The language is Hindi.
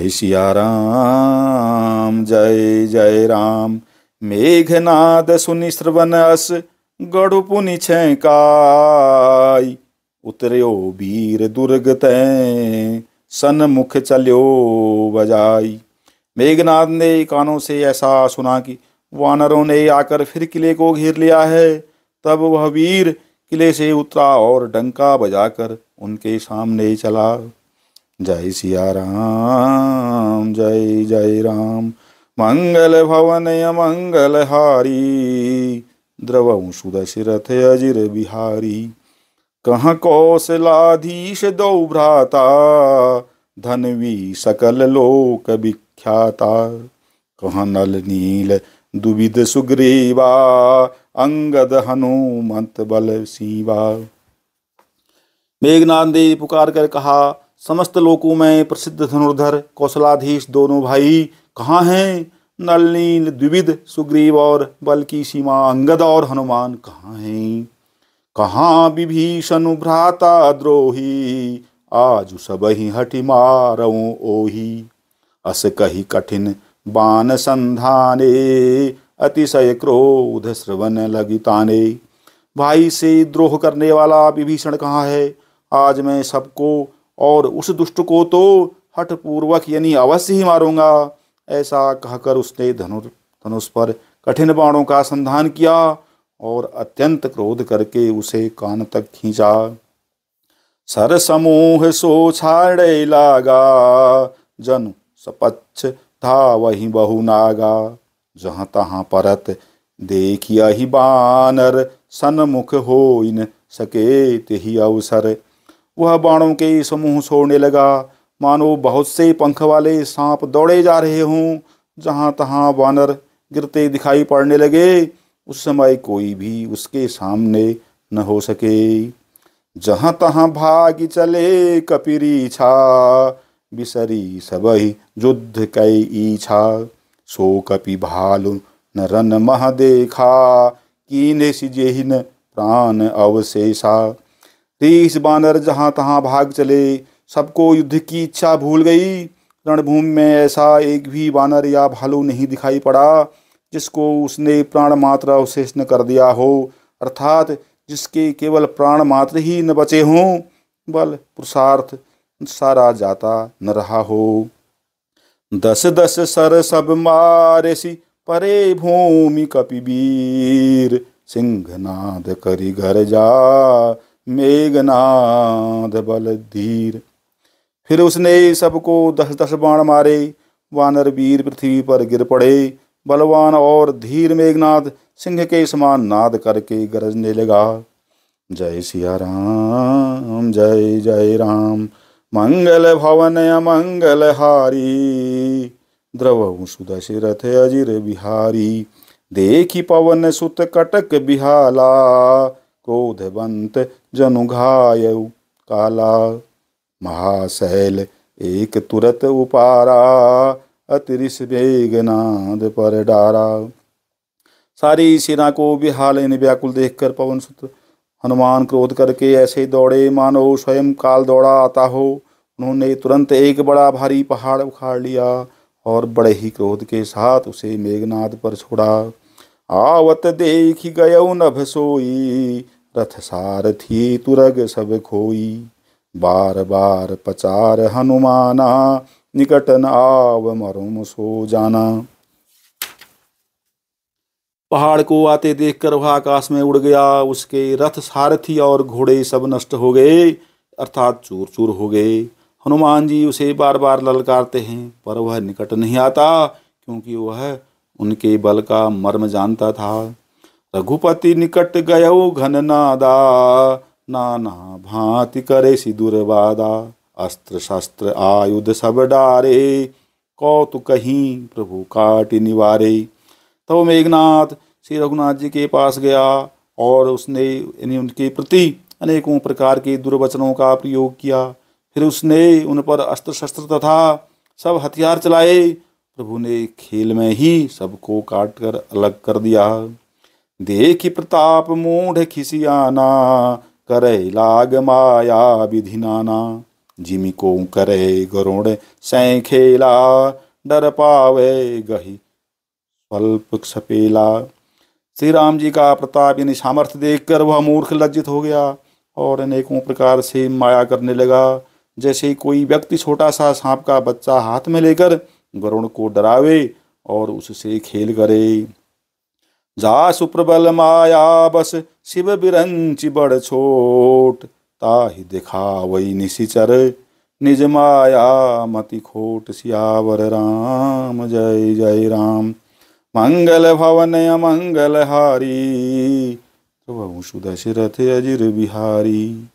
जय सिया राम जय जय राम मेघनाद सुनि श्रवन अस गढ़पुनि छैकाय उतरियो वीर दुर्ग तय सन्मुख चल्यो बजाई मेघनाद ने कानों से ऐसा सुना कि वानरों ने आकर फिर किले को घेर लिया है तब वह वीर किले से उतरा और डंका बजाकर उनके सामने चला जय सिया राम जय जय राम मंगल भवन मंगल हारी द्रवं सुदशिरथ अजिर बिहारी कह कौशलाधीश दो भ्राता धनवी सकल लोक विख्याता कह नल नील दुविध सुग्रीवा अंगद हनुमत बल सीवा मेघनाथ देवी पुकार कर कहा समस्त लोकों में प्रसिद्ध धनुर्धर कौशलाधीश दोनों भाई कहाँ हैं नलनील द्विविध सुग्रीव और बल की सीमा अंगद और हनुमान कहाँ हैं कहाँ विभीषण भ्राता द्रोही आज सब ही हटि मारो ओही अस कही कठिन बान संधाने अतिशय क्रोध श्रवण लगिताने भाई से द्रोह करने वाला विभीषण कहाँ है आज मैं सबको और उस दुष्ट को तो हठपूर्वक यानी अवश्य ही मारूंगा ऐसा कहकर उसने धनु धनुष पर कठिन बाणों का संधान किया और अत्यंत क्रोध करके उसे कान तक खींचा सर समूह सो छाड़े लागा जन सपच्छ था वही बहु नागा जहाँ तहाँ परत देखिया ही बानर सन्मुख हो इन सके ही अवसर वह बाणों के समूह छोड़ने लगा मानो बहुत से पंख वाले सांप दौड़े जा रहे हों जहाँ तहाँ वानर गिरते दिखाई पड़ने लगे उस समय कोई भी उसके सामने न हो सके जहाँ तहाँ भाग चले कपिरी छा बिसरी ही युद्ध कई इच्छा सो कपि भालु न रन मह देखा कीने सिजेहिन प्राण अवशेषा रीस बानर जहाँ तहाँ भाग चले सबको युद्ध की इच्छा भूल गई रणभूमि में ऐसा एक भी बानर या भालू नहीं दिखाई पड़ा जिसको उसने प्राण अवशेष अवशेषण कर दिया हो अर्थात जिसके केवल प्राण मात्र ही न बचे हों बल पुरुषार्थ सारा जाता न रहा हो दस दस सर सब मारे सी परे भूमि कपिबीर सिंह नाद करी घर जा मेघनाद बल धीर फिर उसने सबको दस दस बाण मारे वानर वीर पृथ्वी पर गिर पड़े बलवान और धीर मेघनाद सिंह के समान नाद करके गरजने लगा जय सिया राम जय जय राम मंगल भवन अमंगल हारी द्रव सुदशरथ अजिर बिहारी देखी पवन सुत कटक बिहाला क्रोधवंत जनुघाय काला महाशैल एक तुरत उपारा अतिरिस वेगनाद पर डारा सारी सेना को बिहाल इन व्याकुल देखकर पवन सुत हनुमान क्रोध करके ऐसे दौड़े मानो स्वयं काल दौड़ा आता हो उन्होंने तुरंत एक बड़ा भारी पहाड़ उखाड़ लिया और बड़े ही क्रोध के साथ उसे मेघनाद पर छोड़ा आवत देख गय नभ सोई रथ सारथी तुरग सब खोई बार बार पचार हनुमाना निकटन आव मरुम सो जाना पहाड़ को आते देखकर वह आकाश में उड़ गया उसके रथ सारथी और घोड़े सब नष्ट हो गए अर्थात चूर चूर हो गए हनुमान जी उसे बार बार ललकारते हैं पर वह निकट नहीं आता क्योंकि वह उनके बल का मर्म जानता था रघुपति निकट गय घन नादा नाना भांति करे दुर्वादा अस्त्र शस्त्र आयुध सब डारे कौतु कहीं प्रभु काटि निवारे तब तो मेघनाथ श्री रघुनाथ जी के पास गया और उसने यानी उनके प्रति अनेकों प्रकार के दुर्वचनों का प्रयोग किया फिर उसने उन पर अस्त्र शस्त्र तथा सब हथियार चलाए प्रभु ने खेल में ही सबको काट कर अलग कर दिया देख प्रताप मूढ़ खिसियाना करे लाग माया विधि नाना जिमी को करे गरुण सै खेला डर पावे गही स्वल्प सपेला श्री राम जी का प्रताप यानी सामर्थ्य देखकर वह मूर्ख लज्जित हो गया और अनेकों प्रकार से माया करने लगा जैसे कोई व्यक्ति छोटा सा सांप का बच्चा हाथ में लेकर गरुण को डरावे और उससे खेल करे जा सुप्रबल माया बस शिव बिरंच बड़ छोट ताहि दिखावई निशिचर निज माया मति खोट सियावर राम जय जय राम मंगल भवन अमंगल हारी प्रभु सुदशरथ अजिर बिहारी